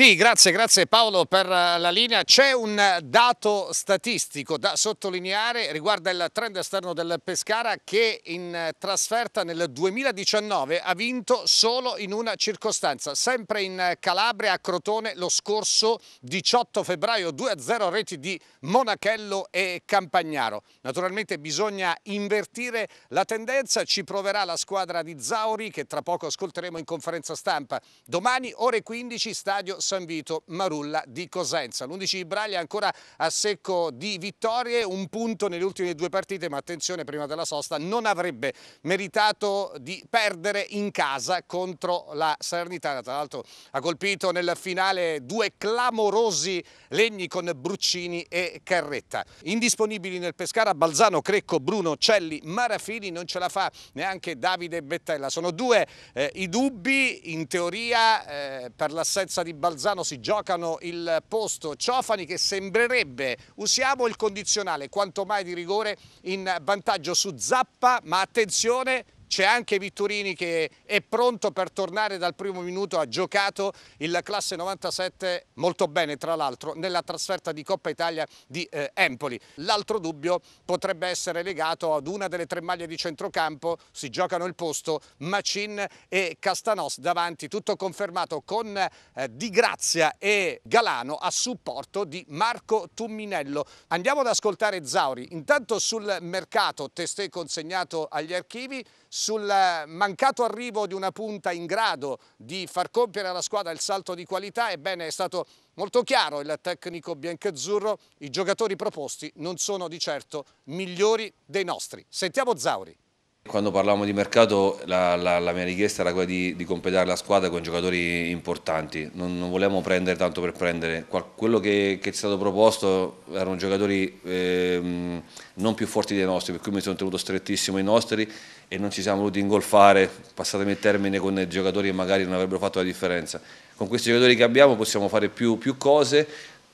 Sì, grazie, grazie Paolo per eh, la linea. C'è un dato statistico da sottolineare, riguardo il trend esterno del Pescara che in trasferta nel 2019 ha vinto solo in una circostanza, sempre in Calabria a Crotone lo scorso 18 febbraio 2-0 reti di Monachello e Campagnaro. Naturalmente bisogna invertire la tendenza, ci proverà la squadra di Zauri che tra poco ascolteremo in conferenza stampa. Domani ore 15 stadio San Vito Marulla di Cosenza. L'11 di Braglia ancora a secco di vittorie, un punto nelle ultime due partite, ma attenzione prima della sosta non avrebbe meritato di perdere in casa contro la Salernitana. Tra l'altro ha colpito nel finale due clamorosi legni con Bruccini e Carretta. Indisponibili nel Pescara Balzano, Crecco, Bruno, Celli, Marafini, non ce la fa neanche Davide Bettella. Sono due eh, i dubbi in teoria eh, per l'assenza di Balzano Marzano si giocano il posto Ciofani che sembrerebbe, usiamo il condizionale, quanto mai di rigore in vantaggio su Zappa, ma attenzione c'è anche Vittorini che è pronto per tornare dal primo minuto, ha giocato il classe 97 molto bene tra l'altro nella trasferta di Coppa Italia di eh, Empoli. L'altro dubbio potrebbe essere legato ad una delle tre maglie di centrocampo, si giocano il posto Macin e Castanos davanti, tutto confermato con eh, Di Grazia e Galano a supporto di Marco Tumminello. Andiamo ad ascoltare Zauri, intanto sul mercato testè consegnato agli archivi, sul mancato arrivo di una punta in grado di far compiere alla squadra il salto di qualità, ebbene è stato molto chiaro il tecnico biancazzurro, i giocatori proposti non sono di certo migliori dei nostri. Sentiamo Zauri. Quando parlavamo di mercato la, la, la mia richiesta era quella di, di, completare la squadra con giocatori importanti, non, non volevamo prendere tanto per prendere, quello che, che, è stato proposto erano giocatori eh, non più forti dei nostri, per cui mi sono tenuto strettissimo i nostri e non ci siamo voluti ingolfare, passatemi il termine, con giocatori che magari non avrebbero fatto la differenza. Con questi giocatori che abbiamo possiamo fare più, più cose,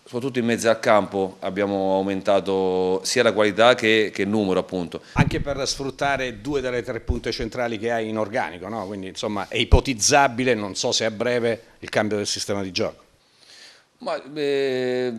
soprattutto in mezzo al campo abbiamo aumentato sia la qualità che, che, il numero appunto. Anche per sfruttare due delle tre punte centrali che hai in organico, no? quindi insomma è ipotizzabile, non so se a breve, il cambio del sistema di gioco. Ma eh,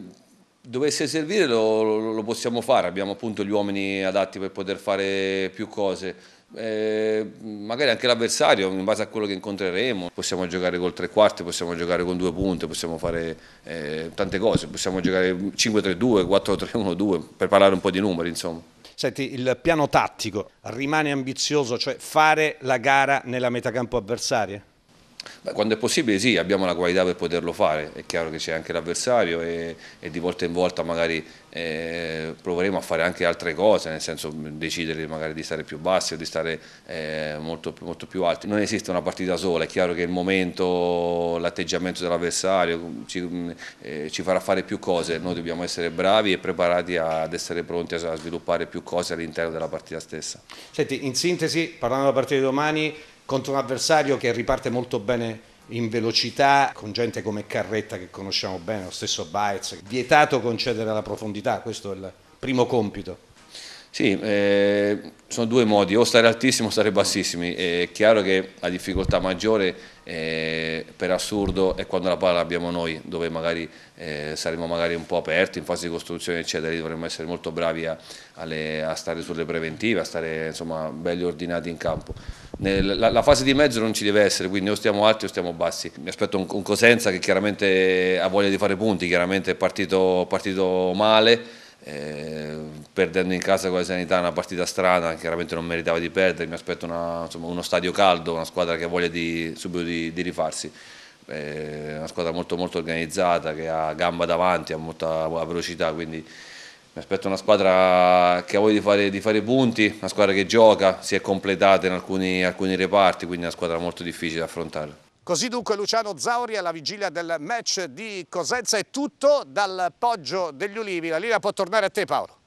dovesse servire lo, lo, possiamo fare, abbiamo appunto gli uomini adatti per poter fare più cose eh, magari anche l'avversario in base a quello che incontreremo. Possiamo giocare col tre quarti, possiamo giocare con due punte, possiamo fare eh, tante cose, possiamo giocare 5-3-2, 4-3-1-2 per parlare un po' di numeri insomma. Senti, il piano tattico rimane ambizioso, cioè fare la gara nella metacampo avversaria? Beh, quando è possibile sì, abbiamo la qualità per poterlo fare, è chiaro che c'è anche l'avversario e, e, di volta in volta magari eh, proveremo a fare anche altre cose, nel senso mm, decidere magari di stare più bassi o di stare eh, molto, molto, più alti. Non esiste una partita sola, è chiaro che il momento, l'atteggiamento dell'avversario mm, ci, mm, eh, ci, farà fare più cose, noi dobbiamo essere bravi e preparati ad essere pronti a sviluppare più cose all'interno della partita stessa. Senti, in sintesi, parlando della partita di domani contro un avversario che riparte molto bene in velocità con gente come Carretta che conosciamo bene, lo stesso Baez, vietato concedere la profondità, questo è il primo compito. Sì, eh, sono due modi, o stare altissimo o stare bassissimi, è chiaro che la difficoltà maggiore eh, per assurdo è quando la palla abbiamo noi, dove magari eh, saremo magari un po' aperti in fase di costruzione eccetera, dovremmo essere molto bravi a, alle, a stare sulle preventive, a stare insomma belli ordinati in campo. Nel, la, la, fase di mezzo non ci deve essere, quindi o stiamo alti o stiamo bassi. Mi aspetto un, un Cosenza che chiaramente ha voglia di fare punti, chiaramente è partito, partito male, eh, perdendo in casa con la Sanità una partita strana, chiaramente non meritava di perdere, mi aspetto una, insomma, uno stadio caldo, una squadra che ha voglia di, subito di, di rifarsi, eh, una squadra molto, molto organizzata, che ha gamba davanti, ha molta velocità, quindi mi aspetto una squadra che ha voglia di fare, di fare punti, una squadra che gioca, si è completata in alcuni, alcuni reparti, quindi una squadra molto difficile da affrontare. Così dunque Luciano Zauri alla vigilia del match di Cosenza è tutto dal Poggio degli Ulivi. La linea può tornare a te Paolo.